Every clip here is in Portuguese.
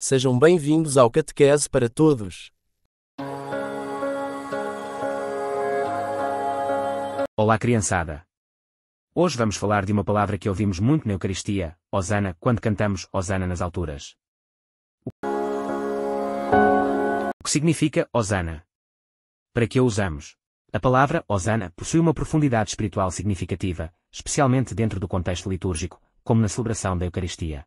Sejam bem-vindos ao Catequese para Todos. Olá, criançada. Hoje vamos falar de uma palavra que ouvimos muito na Eucaristia, Osana, quando cantamos Osana nas alturas. O que significa Osana? Para que a usamos? A palavra Osana possui uma profundidade espiritual significativa, especialmente dentro do contexto litúrgico, como na celebração da Eucaristia.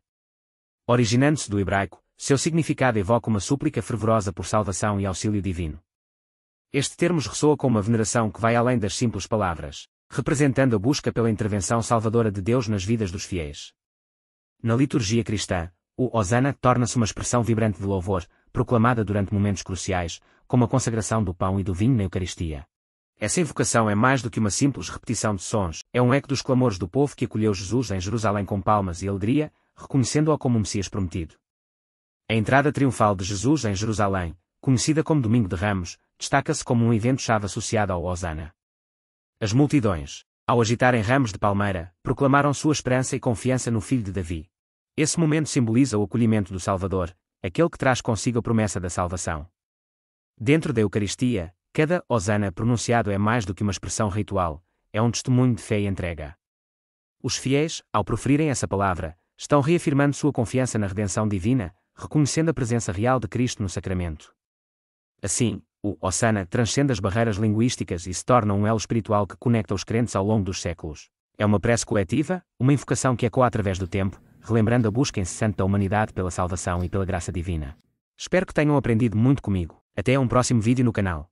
Originando-se do hebraico, seu significado evoca uma súplica fervorosa por salvação e auxílio divino. Este termo ressoa com uma veneração que vai além das simples palavras, representando a busca pela intervenção salvadora de Deus nas vidas dos fiéis. Na liturgia cristã, o Osana torna-se uma expressão vibrante de louvor, proclamada durante momentos cruciais, como a consagração do pão e do vinho na Eucaristia. Essa invocação é mais do que uma simples repetição de sons, é um eco dos clamores do povo que acolheu Jesus em Jerusalém com palmas e alegria, reconhecendo-o como o Messias prometido. A entrada triunfal de Jesus em Jerusalém, conhecida como Domingo de Ramos, destaca-se como um evento-chave associado ao Osana. As multidões, ao agitarem ramos de palmeira, proclamaram sua esperança e confiança no filho de Davi. Esse momento simboliza o acolhimento do Salvador, aquele que traz consigo a promessa da salvação. Dentro da Eucaristia, cada Osana pronunciado é mais do que uma expressão ritual, é um testemunho de fé e entrega. Os fiéis, ao proferirem essa palavra, estão reafirmando sua confiança na redenção divina, reconhecendo a presença real de Cristo no sacramento. Assim, o Osana transcende as barreiras linguísticas e se torna um elo espiritual que conecta os crentes ao longo dos séculos. É uma prece coletiva, uma invocação que ecoa através do tempo, relembrando a busca incessante da humanidade pela salvação e pela graça divina. Espero que tenham aprendido muito comigo. Até um próximo vídeo no canal.